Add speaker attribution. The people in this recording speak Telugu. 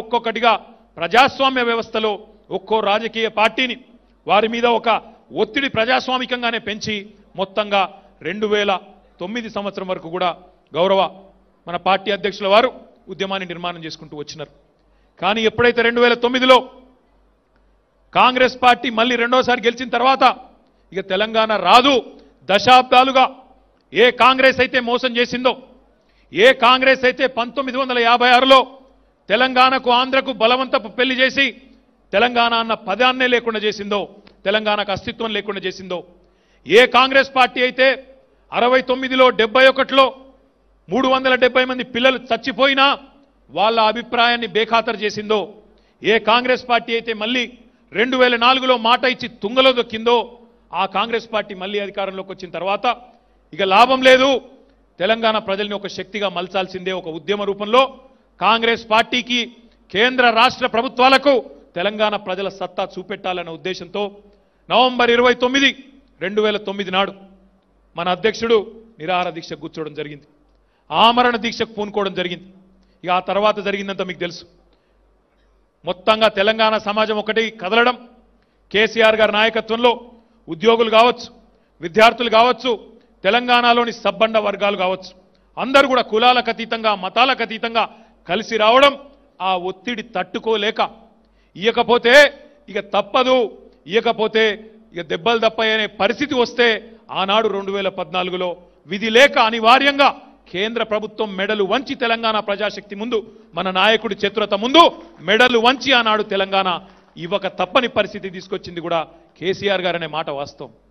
Speaker 1: ఒక్కొక్కటిగా ప్రజాస్వామ్య వ్యవస్థలో ఒక్కో రాజకీయ పార్టీని వారి మీద ఒక ఒత్తిడి ప్రజాస్వామికంగానే పెంచి మొత్తంగా రెండు వేల తొమ్మిది సంవత్సరం వరకు కూడా గౌరవ మన పార్టీ అధ్యక్షుల వారు ఉద్యమాన్ని నిర్మాణం చేసుకుంటూ వచ్చినారు కానీ ఎప్పుడైతే రెండు వేల తొమ్మిదిలో కాంగ్రెస్ పార్టీ మళ్ళీ రెండోసారి గెలిచిన తర్వాత ఇక తెలంగాణ రాదు దశాబ్దాలుగా ఏ కాంగ్రెస్ అయితే మోసం చేసిందో ఏ కాంగ్రెస్ అయితే పంతొమ్మిది వందల యాభై ఆరులో తెలంగాణకు ఆంధ్రకు బలవంతపు పెళ్లి చేసి తెలంగాణ అన్న పదాన్నే లేకుండా చేసిందో తెలంగాణకు అస్తిత్వం లేకుండా చేసిందో ఏ కాంగ్రెస్ పార్టీ అయితే అరవై తొమ్మిదిలో డెబ్బై ఒకటిలో మూడు వందల డెబ్బై మంది పిల్లలు చచ్చిపోయినా వాళ్ళ అభిప్రాయాన్ని బేఖాతరు చేసిందో ఏ కాంగ్రెస్ పార్టీ అయితే మళ్ళీ రెండు వేల నాలుగులో మాట ఇచ్చి తుంగలో దొక్కిందో ఆ కాంగ్రెస్ పార్టీ మళ్ళీ అధికారంలోకి వచ్చిన తర్వాత ఇక లాభం లేదు తెలంగాణ ప్రజల్ని ఒక శక్తిగా మలచాల్సిందే ఒక ఉద్యమ రూపంలో కాంగ్రెస్ పార్టీకి కేంద్ర రాష్ట్ర ప్రభుత్వాలకు తెలంగాణ ప్రజల సత్తా చూపెట్టాలన్న ఉద్దేశంతో నవంబర్ ఇరవై తొమ్మిది రెండు వేల తొమ్మిది నాడు మన అధ్యక్షుడు నిరాహార దీక్ష కూర్చోవడం జరిగింది ఆమరణ దీక్షకు పూనుకోవడం జరిగింది ఇక ఆ తర్వాత జరిగిందంతా మీకు తెలుసు మొత్తంగా తెలంగాణ సమాజం ఒకటి కదలడం కేసీఆర్ గారి నాయకత్వంలో ఉద్యోగులు కావచ్చు విద్యార్థులు కావచ్చు తెలంగాణలోని సబ్బండ వర్గాలు కావచ్చు అందరూ కూడా కులాలకు అతీతంగా మతాలకు అతీతంగా కలిసి రావడం ఆ ఒత్తిడి తట్టుకోలేక ఇయ్యకపోతే ఇక తప్పదు ఇయ్యకపోతే ఇక దెబ్బలు తప్పయనే పరిస్థితి వస్తే ఆనాడు రెండు వేల పద్నాలుగులో విధి లేక అనివార్యంగా కేంద్ర ప్రభుత్వం మెడలు వంచి తెలంగాణ ప్రజాశక్తి ముందు మన నాయకుడి చతురత ముందు మెడలు వంచి ఆనాడు తెలంగాణ ఇవ్వక తప్పని పరిస్థితి తీసుకొచ్చింది కూడా కేసీఆర్ గారనే మాట వాస్తవం